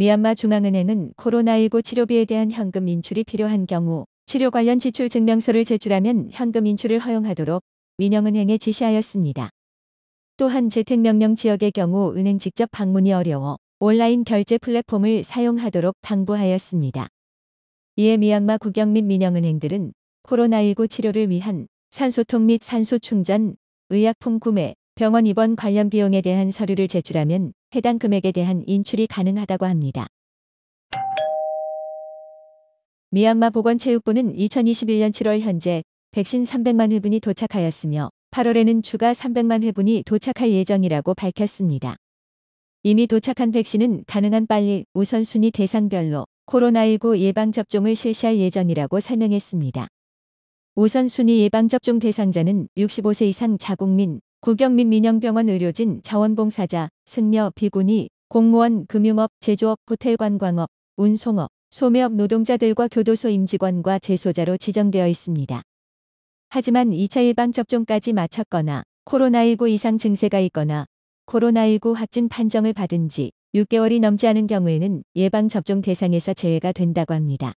미얀마 중앙은행은 코로나19 치료비에 대한 현금 인출이 필요한 경우 치료 관련 지출 증명서를 제출하면 현금 인출을 허용하도록 민영은행에 지시하였습니다. 또한 재택명령 지역의 경우 은행 직접 방문이 어려워 온라인 결제 플랫폼을 사용하도록 당부하였습니다. 이에 미얀마 국영 및 민영은행들은 코로나19 치료를 위한 산소통 및 산소 충전, 의약품 구매, 병원 입원 관련 비용에 대한 서류를 제출하면 해당 금액에 대한 인출이 가능하다고 합니다. 미얀마 보건체육부는 2021년 7월 현재 백신 300만 회분이 도착하였으며 8월에는 추가 300만 회분이 도착할 예정이라고 밝혔습니다. 이미 도착한 백신은 가능한 빨리 우선순위 대상별로 코로나19 예방접종을 실시할 예정이라고 설명했습니다. 우선순위 예방접종 대상자는 65세 이상 자국민, 구경민 민영병원 의료진 자원봉사자, 승려, 비군이, 공무원, 금융업, 제조업, 호텔관광업, 운송업, 소매업 노동자들과 교도소 임직원과 재소자로 지정되어 있습니다. 하지만 2차 예방접종까지 마쳤거나 코로나19 이상 증세가 있거나 코로나19 확진 판정을 받은 지 6개월이 넘지 않은 경우에는 예방접종 대상에서 제외가 된다고 합니다.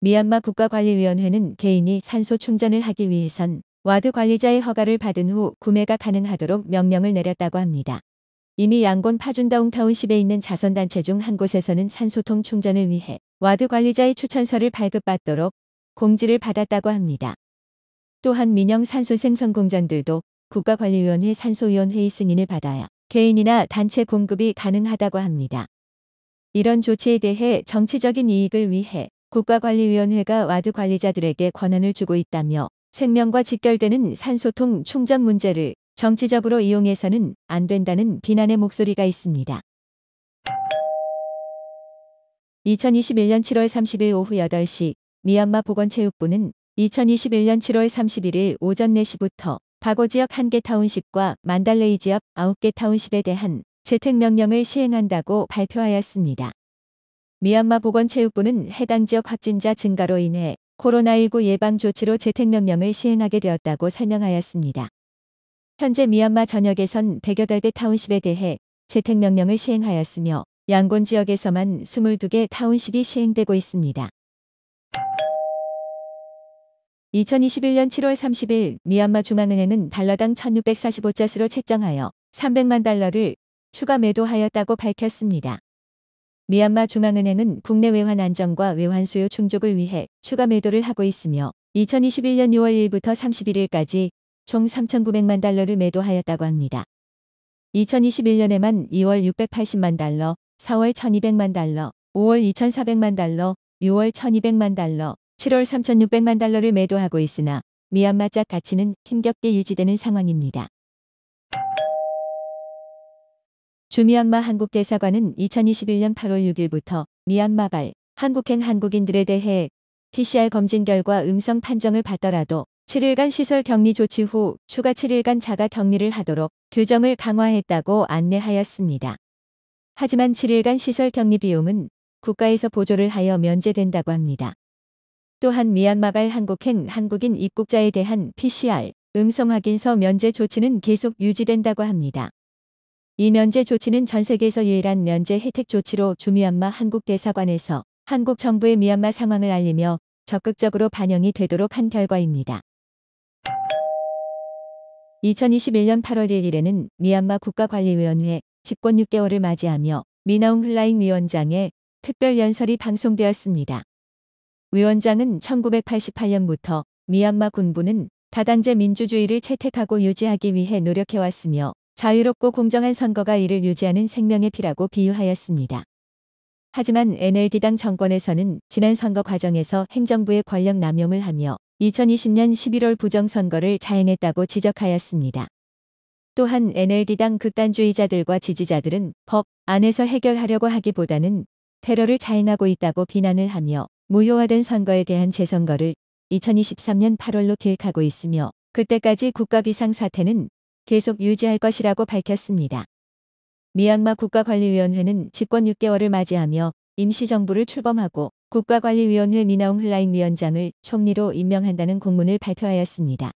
미얀마 국가관리위원회는 개인이 산소 충전을 하기 위해선 와드 관리자의 허가를 받은 후 구매가 가능하도록 명령을 내렸다고 합니다. 이미 양곤 파준다웅 타운십에 있는 자선단체 중 한 곳에서는 산소통 충전을 위해 와드 관리자의 추천서를 발급받도록 공지를 받았다고 합니다. 또한 민영 산소 생성 공장들도 국가관리위원회 산소위원회의 승인을 받아야 개인이나 단체 공급이 가능하다고 합니다. 이런 조치에 대해 정치적인 이익을 위해 국가관리위원회가 와드 관리자들에게 권한을 주고 있다며 생명과 직결되는 산소통 충전 문제를 정치적으로 이용해서는 안 된다는 비난의 목소리가 있습니다. 2021년 7월 30일 오후 8시 미얀마 보건체육부는 2021년 7월 31일 오전 4시부터 바고 지역 한개 타운십과 만달레이 지역 9개 타운십에 대한 재택명령을 시행한다고 발표하였습니다. 미얀마 보건체육부는 해당 지역 확진자 증가로 인해 코로나19 예방 조치로 재택 명령을 시행하게 되었다고 설명하였습니다. 현재 미얀마 전역에선 100여 달대 타운십에 대해 재택 명령을 시행하였으며 양곤 지역에서만 22개 타운십이 시행되고 있습니다. 2021년 7월 30일 미얀마 중앙은행은 달러당 1 6 4 5자스로 책정하여 300만 달러를 추가 매도하였다고 밝혔습니다. 미얀마 중앙은행은 국내 외환 안정과 외환 수요 충족을 위해 추가 매도를 하고 있으며 2021년 6월 1일부터 31일까지 총 3,900만 달러를 매도하였다고 합니다. 2021년에만 2월 680만 달러, 4월 1,200만 달러, 5월 2,400만 달러, 6월 1,200만 달러, 7월 3,600만 달러를 매도하고 있으나 미얀마 짝 가치는 힘겹게 유지되는 상황입니다. 주미얀마 한국대사관은 2021년 8월 6일부터 미얀마발 한국행 한국인들에 대해 PCR 검진 결과 음성 판정을 받더라도 7일간 시설 격리 조치 후 추가 7일간 자가 격리를 하도록 규정을 강화했다고 안내하였습니다. 하지만 7일간 시설 격리 비용은 국가에서 보조를 하여 면제된다고 합니다. 또한 미얀마발 한국행 한국인 입국자에 대한 PCR 음성 확인서 면제 조치는 계속 유지된다고 합니다. 이 면제 조치는 전 세계에서 유일한 면제 혜택 조치로 주미얀마 한국대사관에서 한국 정부의 미얀마 상황을 알리며 적극적으로 반영이 되도록 한 결과입니다. 2021년 8월 1일에는 미얀마 국가관리위원회 집권 6개월을 맞이하며 미나웅 흘라잉 위원장의 특별 연설이 방송되었습니다. 위원장은 1988년부터 미얀마 군부는 다당제 민주주의를 채택하고 유지하기 위해 노력해왔으며 자유롭고 공정한 선거가 이를 유지하는 생명의 피라고 비유하였습니다. 하지만 NLD당 정권에서는 지난 선거 과정에서 행정부의 권력 남용을 하며 2020년 11월 부정선거를 자행했다고 지적하였습니다. 또한 NLD당 극단주의자들과 지지자들은 법 안에서 해결하려고 하기보다는 테러를 자행하고 있다고 비난을 하며 무효화된 선거에 대한 재선거를 2023년 8월로 계획하고 있으며 그때까지 국가 비상사태는 계속 유지할 것이라고 밝혔습니다. 미얀마 국가관리위원회는 집권 6개월을 맞이하며 임시정부를 출범하고 국가관리위원회 미나옹 흘라인 위원장을 총리로 임명한다는 공문을 발표하였습니다.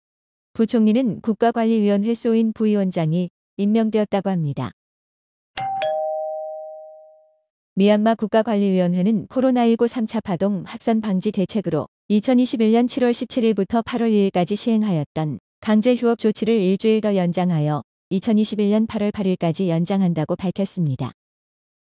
부총리는 국가관리위원회 소인 부위원장이 임명되었다고 합니다. 미얀마 국가관리위원회는 코로나19 3차 파동 확산 방지 대책으로 2021년 7월 17일부터 8월 2일까지 시행하였던 강제 휴업 조치를 일주일 더 연장하여 2021년 8월 8일까지 연장한다고 밝혔습니다.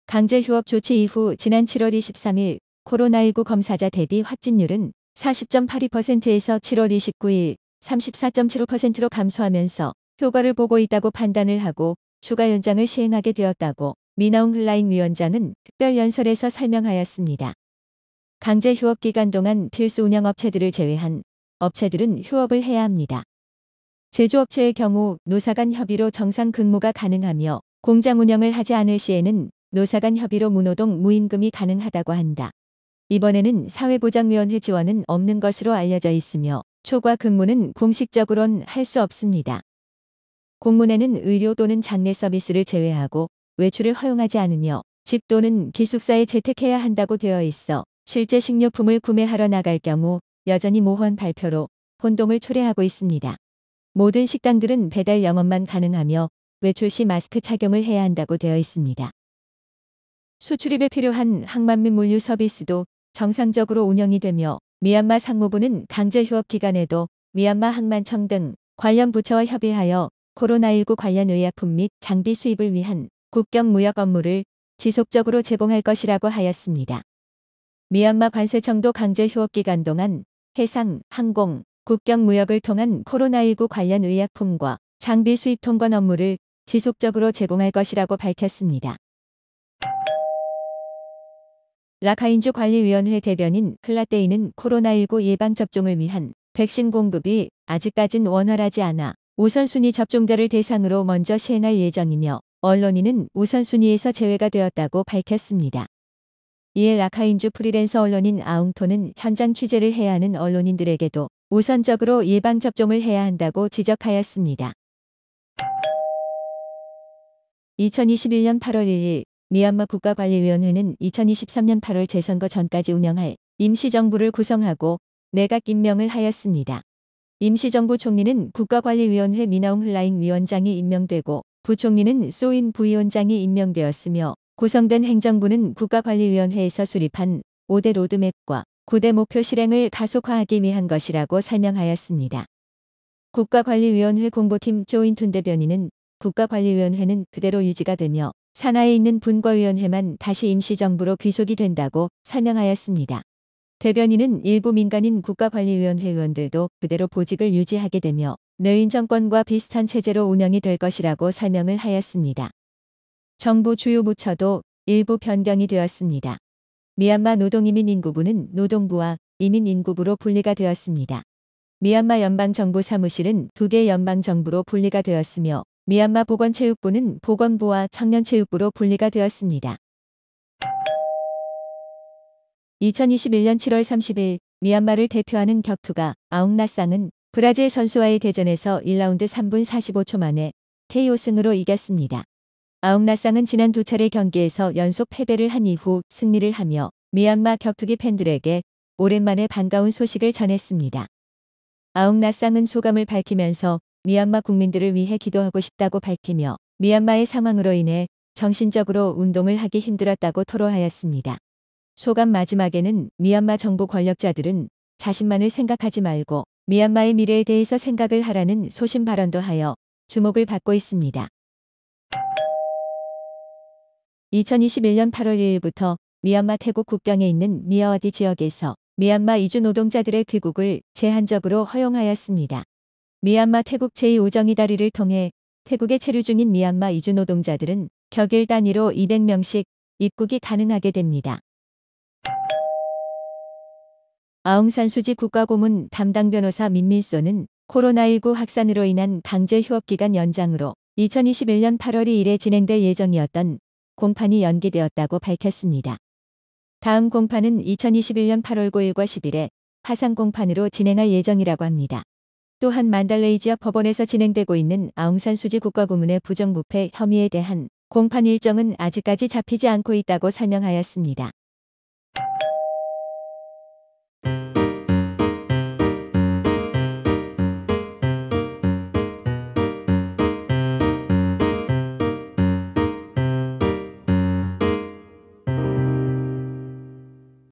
강제 휴업 조치 이후 지난 7월 23일 코로나19 검사자 대비 확진률은 40.82%에서 7월 29일 34.75%로 감소하면서 효과를 보고 있다고 판단을 하고 추가 연장을 시행하게 되었다고 미나웅 흘라인 위원장은 특별 연설에서 설명하였습니다. 강제 휴업 기간 동안 필수 운영업체들을 제외한 업체들은 휴업을 해야 합니다. 제조업체의 경우 노사 간 협의로 정상 근무가 가능하며 공장 운영을 하지 않을 시에는 노사 간 협의로 무노동 무임금이 가능하다고 한다. 이번에는 사회보장위원회 지원은 없는 것으로 알려져 있으며 초과 근무는 공식적으론 할수 없습니다. 공문에는 의료 또는 장례 서비스를 제외하고 외출을 허용하지 않으며 집 또는 기숙사에 재택해야 한다고 되어 있어 실제 식료품을 구매하러 나갈 경우 여전히 모호한 발표로 혼동을 초래하고 있습니다. 모든 식당들은 배달 영업만 가능하며 외출 시 마스크 착용을 해야 한다고 되어 있습니다. 수출입에 필요한 항만 및 물류 서비스도 정상적으로 운영이 되며 미얀마 상무부는 강제 휴업 기간에도 미얀마 항만청 등 관련 부처와 협의하여 코로나19 관련 의약품 및 장비 수입을 위한 국경 무역 업무를 지속적으로 제공할 것이라고 하였습니다. 미얀마 관세청도 강제 휴업 기간 동안 해상, 항공, 국경 무역을 통한 코로나19 관련 의약품과 장비 수입 통관 업무를 지속적으로 제공할 것이라고 밝혔습니다. 라카인주 관리위원회 대변인 플라테이는 코로나19 예방접종을 위한 백신 공급이 아직까진 원활하지 않아 우선순위 접종자를 대상으로 먼저 시행할 예정이며 언론인은 우선순위에서 제외가 되었다고 밝혔습니다. 이에 라카인주 프리랜서 언론인 아웅토는 현장 취재를 해야 하는 언론인들에게도 우선적으로 예방접종을 해야 한다고 지적하였습니다. 2021년 8월 1일 미얀마 국가관리위원회는 2023년 8월 재선거 전까지 운영할 임시정부를 구성하고 내각 임명을 하였습니다. 임시정부 총리는 국가관리위원회 미나웅 흘라잉 위원장이 임명되고 부총리는 소인 부위원장이 임명되었으며 구성된 행정부는 국가관리위원회에서 수립한 5대 로드맵과 구대 목표 실행을 가속화하기 위한 것이라고 설명하였습니다. 국가관리위원회 공보팀 조인툰 대변인은 국가관리위원회는 그대로 유지가 되며 산하에 있는 분과위원회만 다시 임시정부로 귀속이 된다고 설명하였습니다. 대변인은 일부 민간인 국가관리위원회 위원들도 그대로 보직을 유지하게 되며 내인 정권과 비슷한 체제로 운영이 될 것이라고 설명을 하였습니다. 정부 주요 부처도 일부 변경이 되었습니다. 미얀마 노동이민인구부는 노동부와 이민인구부로 분리가 되었습니다. 미얀마 연방정부 사무실은 두 개 연방정부로 분리가 되었으며 미얀마 보건체육부는 보건부와 청년체육부로 분리가 되었습니다. 2021년 7월 30일 미얀마를 대표하는 격투가 아웅나쌍은 브라질 선수와의 대전에서 1라운드 3분 45초 만에 KO승으로 이겼습니다. 아웅나쌍은 지난 두 차례 경기에서 연속 패배를 한 이후 승리를 하며 미얀마 격투기 팬들에게 오랜만에 반가운 소식을 전했습니다. 아웅나쌍은 소감을 밝히면서 미얀마 국민들을 위해 기도하고 싶다고 밝히며 미얀마의 상황으로 인해 정신적으로 운동을 하기 힘들었다고 토로하였습니다. 소감 마지막에는 미얀마 정부 권력자들은 자신만을 생각하지 말고 미얀마의 미래에 대해서 생각을 하라는 소신 발언도 하여 주목을 받고 있습니다. 2021년 8월 2일부터 미얀마 태국 국경에 있는 미야와디 지역에서 미얀마 이주 노동자들의 귀국을 제한적으로 허용하였습니다. 미얀마 태국 제2우정이 다리를 통해 태국에 체류 중인 미얀마 이주 노동자들은 격일 단위로 200명씩 입국이 가능하게 됩니다. 아웅산 수지 국가고문 담당 변호사 민민소는 코로나19 확산으로 인한 강제 휴업기간 연장으로 2021년 8월 2일에 진행될 예정이었던 공판이 연기되었다고 밝혔습니다. 다음 공판은 2021년 8월 9일과 10일에 파상 공판으로 진행할 예정이라고 합니다. 또한 만달레이 지역 법원에서 진행되고 있는 아웅산 수지 국가고문의 부정부패 혐의에 대한 공판 일정은 아직까지 잡히지 않고 있다고 설명하였습니다.